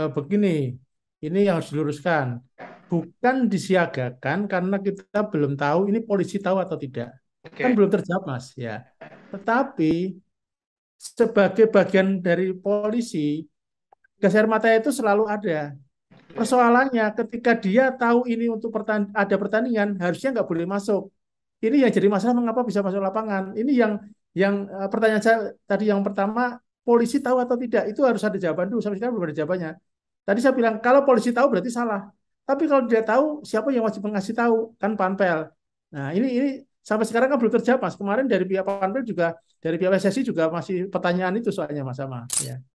Eh, begini, ini yang harus diluruskan. Bukan disiagakan karena kita belum tahu ini polisi tahu atau tidak. Okay. Kan belum terjawab, Mas, ya. Tetapi sebagai bagian dari polisi, gas air mata itu selalu ada. Persoalannya ketika dia tahu ini untuk pertan ada pertandingan, harusnya nggak boleh masuk. Ini yang jadi masalah mengapa bisa masuk lapangan. Ini yang yang eh, pertanyaan saya tadi yang pertama polisi tahu atau tidak itu harus ada jawaban dulu sampai sekarang belum ada jawabannya Tadi saya bilang kalau polisi tahu berarti salah. Tapi kalau dia tahu siapa yang wajib mengasih tahu kan panpel. Nah ini ini sampai sekarang kan belum terjawab mas. Kemarin dari pihak panpel juga dari pihak PSSI juga masih pertanyaan itu soalnya mas sama. Ya.